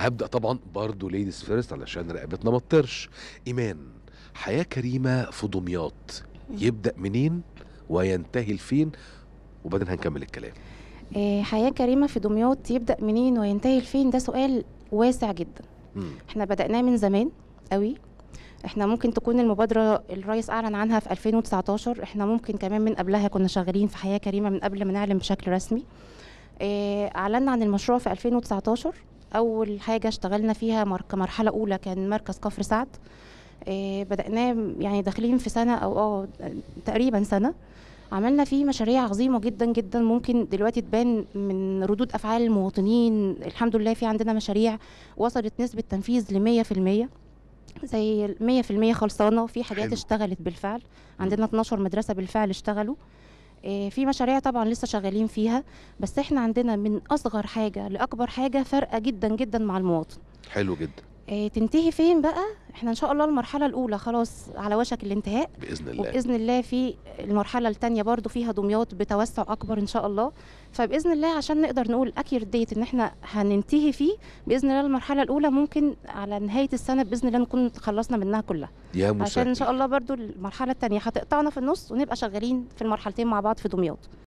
هبدا طبعا برضو ليديز فيرست علشان رقبتنا ما تطرش ايمان حياه كريمه في دمياط يبدا منين وينتهي لفين وبعدين هنكمل الكلام آه، حياه كريمه في دمياط يبدا منين وينتهي لفين ده سؤال واسع جدا مم. احنا بدأناه من زمان قوي احنا ممكن تكون المبادرة الرئيس اعلن عنها في 2019 احنا ممكن كمان من قبلها كنا شغالين في حياة كريمة من قبل ما نعلن بشكل رسمي آه، اعلنا عن المشروع في 2019 اول حاجه اشتغلنا فيها كمرحله اولى كان مركز كفر سعد آه، بدأناه يعني داخلين في سنه او اه تقريبا سنه عملنا فيه مشاريع عظيمه جدا جدا ممكن دلوقتي تبان من ردود افعال المواطنين الحمد لله في عندنا مشاريع وصلت نسبه تنفيذ ل 100% زي 100% خلصانه وفي حاجات حلو. اشتغلت بالفعل عندنا 12 مدرسه بالفعل اشتغلوا آه، في مشاريع طبعا لسه شغالين فيها بس احنا عندنا من اصغر حاجه لاكبر حاجه فارقه جدا جدا مع المواطن حلو جدا آه، تنتهي فين بقى احنا ان شاء الله المرحله الاولى خلاص على وشك الانتهاء باذن الله وباذن الله في المرحله الثانيه برضو فيها دمياط بتوسع اكبر ان شاء الله فباذن الله عشان نقدر نقول اكير ديت ان احنا هننتهي فيه باذن الله المرحله الاولى ممكن على نهايه السنه باذن الله نكون خلصنا منها كلها يا مساعد. عشان ان شاء الله برضو المرحله الثانيه هتقطعنا في النص ونبقى شغالين في المرحلتين مع بعض في دمياط